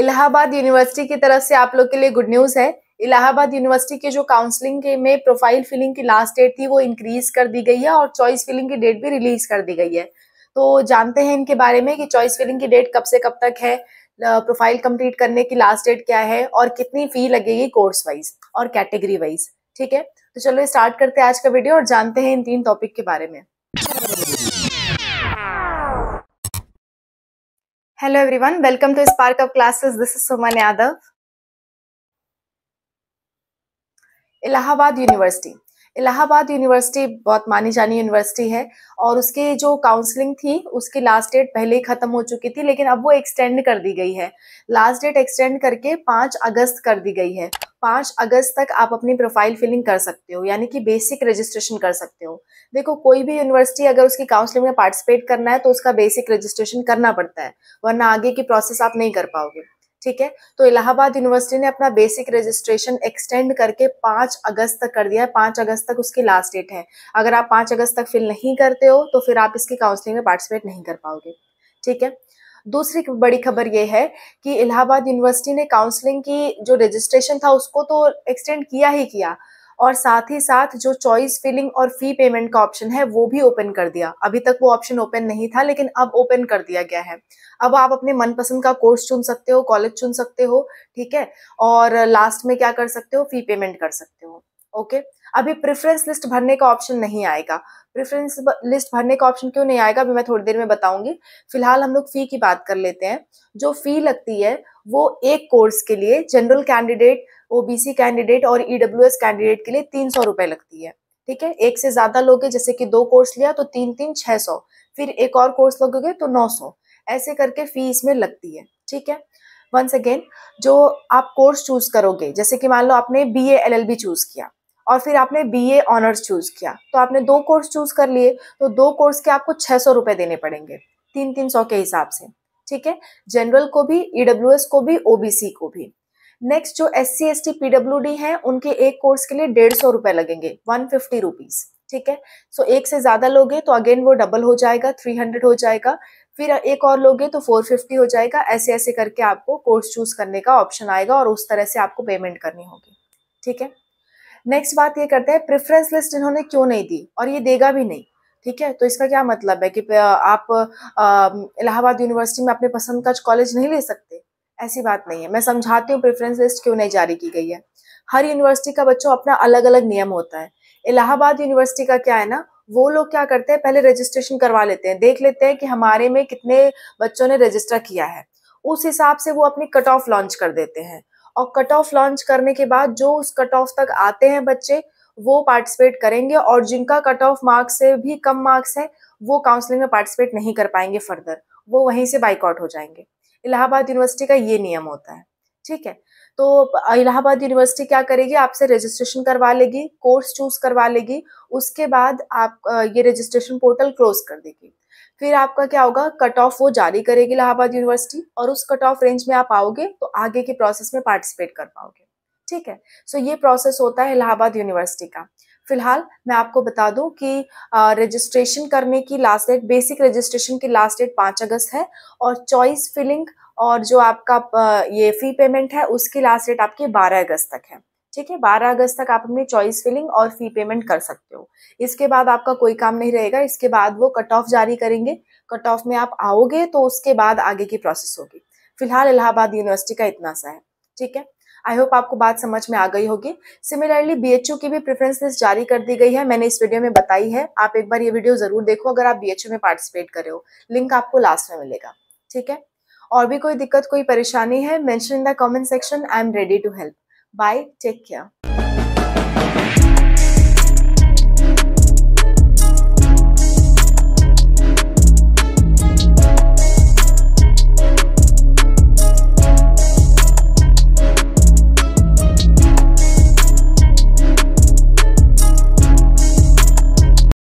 Allahabad university की तरफ से आप लोग के लिए गुड न्यूज़ है इलाहाबाद यूनिवर्सिटी के जो काउंसलिंग के में प्रोफाइल फिलिंग की लास्ट डेट थी वो इंक्रीज कर दी गई है और चॉइस फिलिंग की डेट भी रिलीज कर दी गई है तो जानते हैं इनके बारे में कि चॉइस फिलिंग की डेट कब से कब तक है प्रोफाइल कंप्लीट करने की लास्ट डेट क्या है और कितनी फी लगेगी कोर्स वाइज और कैटेगरी वाइज ठीक है तो चलो स्टार्ट करते हैं आज का वीडियो और जानते हैं इन तीन टॉपिक के बारे में hello everyone welcome to Spark of classes this is Suman Yadav Allahabad University Allahabad University बहुत मानी जानी यूनिवर्सिटी है और उसकी जो काउंसलिंग थी उसकी लास्ट डेट पहले ही ख़त्म हो चुकी थी लेकिन अब वो एक्सटेंड कर दी गई है लास्ट डेट एक्सटेंड करके पाँच अगस्त कर दी गई है पाँच अगस्त तक आप अपनी प्रोफाइल फिलिंग कर सकते हो यानी कि बेसिक रजिस्ट्रेशन कर सकते हो देखो कोई भी यूनिवर्सिटी अगर उसकी काउंसलिंग में पार्टिसिपेट करना है तो उसका बेसिक रजिस्ट्रेशन करना पड़ता है वरना आगे की प्रोसेस आप नहीं कर पाओगे ठीक है तो इलाहाबाद यूनिवर्सिटी ने अपना बेसिक रजिस्ट्रेशन एक्सटेंड करके पाँच अगस्त तक कर दिया है पाँच अगस्त तक उसकी लास्ट डेट है अगर आप पाँच अगस्त तक फिल नहीं करते हो तो फिर आप इसकी काउंसलिंग में पार्टिसिपेट नहीं कर पाओगे ठीक है दूसरी बड़ी खबर ये है कि इलाहाबाद यूनिवर्सिटी ने काउंसलिंग की जो रजिस्ट्रेशन था उसको तो एक्सटेंड किया ही किया और साथ ही साथ जो चॉइस फिलिंग और फी पेमेंट का ऑप्शन है वो भी ओपन कर दिया अभी तक वो ऑप्शन ओपन नहीं था लेकिन अब ओपन कर दिया गया है अब आप अपने मनपसंद का कोर्स चुन सकते हो कॉलेज चुन सकते हो ठीक है और लास्ट में क्या कर सकते हो फी पेमेंट कर सकते हो ओके अभी प्रेफरेंस लिस्ट भरने का ऑप्शन नहीं आएगा प्रेफरेंस लिस्ट भरने का ऑप्शन क्यों नहीं आएगा अभी मैं थोड़ी देर में बताऊंगी फिलहाल हम लोग फी की बात कर लेते हैं जो फी लगती है वो एक कोर्स के लिए जनरल कैंडिडेट ओबीसी कैंडिडेट और ईडब्ल्यू e कैंडिडेट के लिए तीन सौ लगती है ठीक है एक से ज्यादा लोगे जैसे कि दो कोर्स लिया तो तीन तीन छह सौ फिर एक और कोर्स लोगे तो नौ सौ ऐसे करके फी इसमें लगती है ठीक है वंस अगेन जो आप कोर्स चूज करोगे जैसे कि मान लो आपने B L L B choose किया और फिर आपने बीए ऑनर्स चूज़ किया तो आपने दो कोर्स चूज़ कर लिए तो दो कोर्स के आपको छह सौ रुपए देने पड़ेंगे तीन तीन सौ के हिसाब से ठीक है जनरल को भी ईडब्ल्यू e को भी ओबीसी को भी नेक्स्ट जो S C S T P W D है उनके एक कोर्स के लिए डेढ़ सौ रुपए लगेंगे वन फिफ्टी रुपीज़ ठीक है सो so, एक से ज़्यादा लोगे तो अगेन वो डबल हो जाएगा थ्री हंड्रेड हो जाएगा फिर एक और लोगे तो फोर फिफ्टी हो जाएगा ऐसे ऐसे करके आपको कोर्स चूज़ करने का ऑप्शन आएगा और उस तरह से आपको पेमेंट करनी होगी ठीक है नेक्स्ट बात ये करते हैं प्रेफरेंस लिस्ट इन्होंने क्यों नहीं दी और ये देगा भी नहीं ठीक है तो इसका क्या मतलब है कि आप इलाहाबाद यूनिवर्सिटी में अपने पसंद का कॉलेज नहीं ले सकते ऐसी बात नहीं है मैं समझाती हूँ प्रेफरेंस लिस्ट क्यों नहीं जारी की गई है हर यूनिवर्सिटी का बच्चों अपना अलग अलग नियम होता है इलाहाबाद यूनिवर्सिटी का क्या है ना वो लोग क्या करते हैं पहले रजिस्ट्रेशन करवा लेते हैं देख लेते हैं कि हमारे में कितने बच्चों ने रजिस्टर किया है उस हिसाब से वो अपनी कट ऑफ लॉन्च कर देते हैं और कट ऑफ लॉन्च करने के बाद जो उस कट ऑफ तक आते हैं बच्चे वो पार्टिसिपेट करेंगे और जिनका कट ऑफ मार्क्स से भी कम मार्क्स है वो काउंसलिंग में पार्टिसिपेट नहीं कर पाएंगे फर्दर वो वहीं से बाइकआउट हो जाएंगे इलाहाबाद यूनिवर्सिटी का ये नियम होता है ठीक है तो इलाहाबाद यूनिवर्सिटी क्या करेगी आपसे रजिस्ट्रेशन करवा लेगी कोर्स चूज करवा लेगी उसके बाद आप ये रजिस्ट्रेशन पोर्टल क्लोज कर देगी फिर आपका क्या होगा कट ऑफ वो जारी करेगी इलाहाबाद यूनिवर्सिटी और उस कट ऑफ रेंज में आप आओगे तो आगे के प्रोसेस में पार्टिसिपेट कर पाओगे ठीक है सो so, ये प्रोसेस होता है इलाहाबाद यूनिवर्सिटी का फिलहाल मैं आपको बता दूं कि रजिस्ट्रेशन करने की लास्ट डेट बेसिक रजिस्ट्रेशन की लास्ट डेट पाँच अगस्त है और चॉइस फिलिंग और जो आपका आ, ये फी पेमेंट है उसकी लास्ट डेट आपकी बारह अगस्त तक है ठीक है 12 अगस्त तक आप अपनी चॉइस फिलिंग और फी पेमेंट कर सकते हो इसके बाद आपका कोई काम नहीं रहेगा इसके बाद वो कट ऑफ जारी करेंगे कट ऑफ में आप आओगे तो उसके बाद आगे की प्रोसेस होगी फिलहाल इलाहाबाद यूनिवर्सिटी का इतना सा है ठीक है आई होप आपको बात समझ में आ गई होगी सिमिलरली बीएचयू की भी प्रेफरेंस लिस्ट जारी कर दी गई है मैंने इस वीडियो में बताई है आप एक बार ये वीडियो जरूर देखो अगर आप बीएचयू में पार्टिसिपेट कर रहे हो लिंक आपको लास्ट में मिलेगा ठीक है और भी कोई दिक्कत कोई परेशानी है mention in the comment section I am ready to help Bye. Take care.